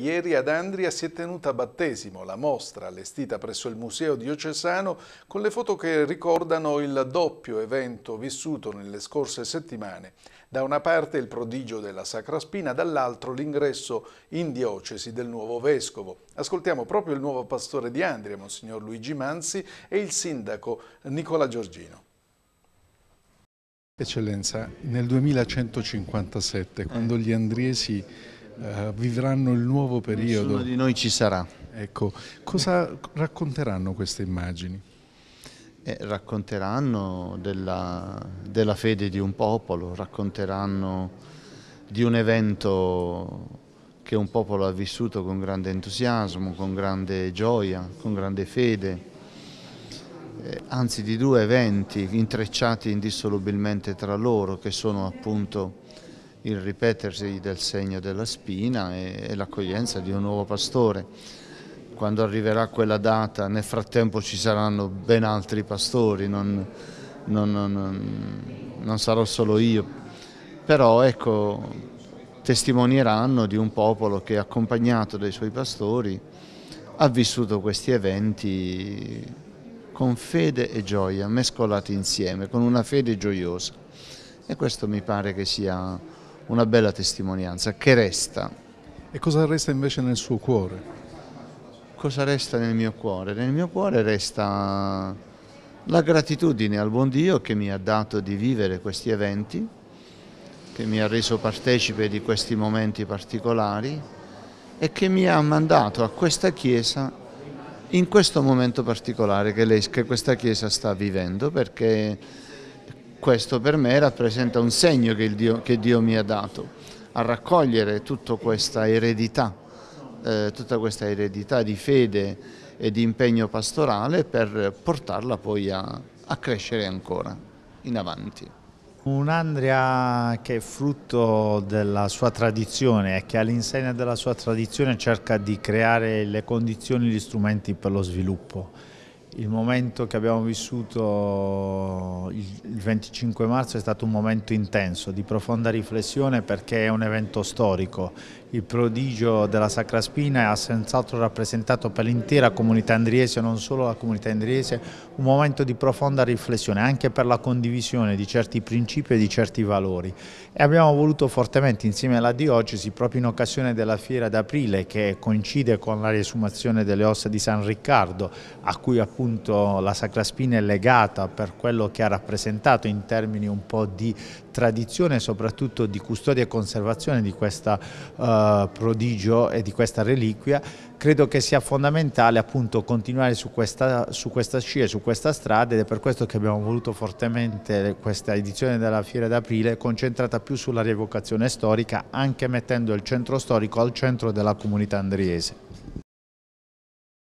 Ieri ad Andria si è tenuta a battesimo la mostra allestita presso il Museo Diocesano con le foto che ricordano il doppio evento vissuto nelle scorse settimane. Da una parte il prodigio della Sacra Spina, dall'altro l'ingresso in diocesi del nuovo vescovo. Ascoltiamo proprio il nuovo pastore di Andria, Monsignor Luigi Manzi, e il sindaco Nicola Giorgino. Eccellenza, nel 2157, quando gli andriesi eh, vivranno il nuovo periodo. Nessuno di noi ci sarà. Ecco, cosa racconteranno queste immagini? Eh, racconteranno della, della, fede di un popolo, racconteranno di un evento che un popolo ha vissuto con grande entusiasmo, con grande gioia, con grande fede, eh, anzi di due eventi intrecciati indissolubilmente tra loro che sono appunto il ripetersi del segno della spina e, e l'accoglienza di un nuovo pastore. Quando arriverà quella data, nel frattempo ci saranno ben altri pastori, non, non, non, non sarò solo io, però ecco, testimonieranno di un popolo che accompagnato dai suoi pastori ha vissuto questi eventi con fede e gioia mescolati insieme, con una fede gioiosa e questo mi pare che sia una bella testimonianza che resta. E cosa resta invece nel suo cuore? Cosa resta nel mio cuore? Nel mio cuore resta la gratitudine al buon Dio che mi ha dato di vivere questi eventi, che mi ha reso partecipe di questi momenti particolari e che mi ha mandato a questa Chiesa in questo momento particolare che, lei, che questa Chiesa sta vivendo perché questo per me rappresenta un segno che Dio, che Dio mi ha dato, a raccogliere tutta questa eredità, eh, tutta questa eredità di fede e di impegno pastorale per portarla poi a, a crescere ancora in avanti. Un'Andria che è frutto della sua tradizione e che all'insegna della sua tradizione cerca di creare le condizioni e gli strumenti per lo sviluppo. Il momento che abbiamo vissuto il 25 marzo è stato un momento intenso di profonda riflessione perché è un evento storico. Il prodigio della Sacra Spina ha senz'altro rappresentato per l'intera comunità andriese, non solo la comunità andriese, un momento di profonda riflessione anche per la condivisione di certi principi e di certi valori. E abbiamo voluto fortemente insieme alla diocesi, proprio in occasione della fiera d'aprile che coincide con la riesumazione delle ossa di San Riccardo, a cui appunto la Sacra Spina è legata per quello che ha rappresentato rappresentato in termini un po' di tradizione e soprattutto di custodia e conservazione di questo eh, prodigio e di questa reliquia, credo che sia fondamentale appunto continuare su questa, su questa scia e su questa strada ed è per questo che abbiamo voluto fortemente questa edizione della Fiera d'Aprile concentrata più sulla rievocazione storica anche mettendo il centro storico al centro della comunità andriese.